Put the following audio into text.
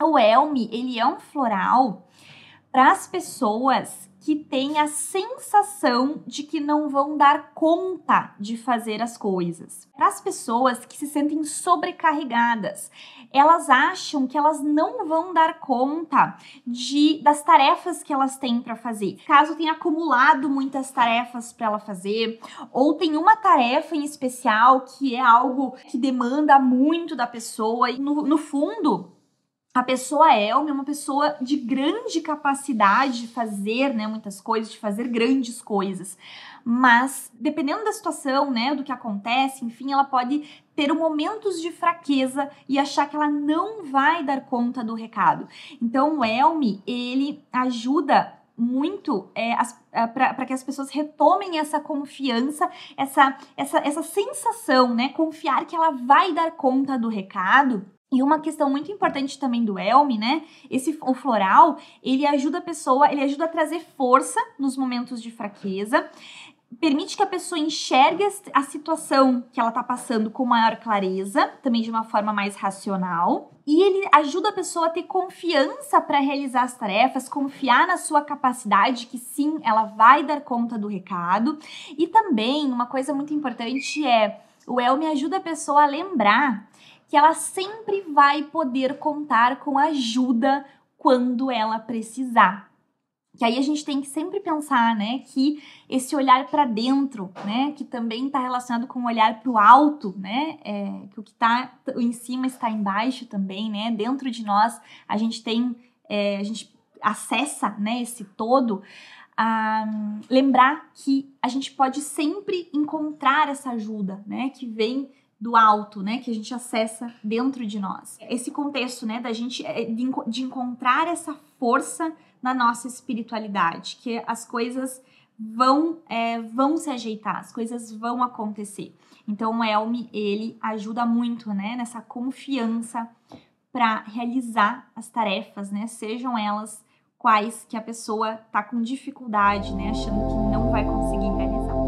O elme, ele é um floral para as pessoas que têm a sensação de que não vão dar conta de fazer as coisas. Para as pessoas que se sentem sobrecarregadas, elas acham que elas não vão dar conta de das tarefas que elas têm para fazer. Caso tenha acumulado muitas tarefas para ela fazer, ou tem uma tarefa em especial que é algo que demanda muito da pessoa e no, no fundo a pessoa Elmi é, é uma pessoa de grande capacidade de fazer, né, muitas coisas, de fazer grandes coisas. Mas dependendo da situação, né, do que acontece, enfim, ela pode ter momentos de fraqueza e achar que ela não vai dar conta do recado. Então, o Elmi, ele ajuda muito é, é para que as pessoas retomem essa confiança, essa, essa, essa sensação, né? Confiar que ela vai dar conta do recado e uma questão muito importante também do elme, né? Esse o floral, ele ajuda a pessoa, ele ajuda a trazer força nos momentos de fraqueza, permite que a pessoa enxergue a situação que ela está passando com maior clareza, também de uma forma mais racional. E ele ajuda a pessoa a ter confiança para realizar as tarefas, confiar na sua capacidade, que sim, ela vai dar conta do recado. E também, uma coisa muito importante é o El ajuda a pessoa a lembrar que ela sempre vai poder contar com ajuda quando ela precisar. Que aí a gente tem que sempre pensar, né, que esse olhar para dentro, né, que também está relacionado com o olhar para o alto, né, é, que o que está em cima está embaixo também, né, dentro de nós a gente tem, é, a gente acessa, né, esse todo. Ah, lembrar que a gente pode sempre encontrar essa ajuda, né, que vem do alto, né, que a gente acessa dentro de nós. Esse contexto, né, da gente eh, de, de encontrar essa força na nossa espiritualidade, que as coisas vão é, vão se ajeitar, as coisas vão acontecer. Então o Elmi ele ajuda muito, né, nessa confiança para realizar as tarefas, né, sejam elas quais que a pessoa tá com dificuldade, né, achando que não vai conseguir realizar.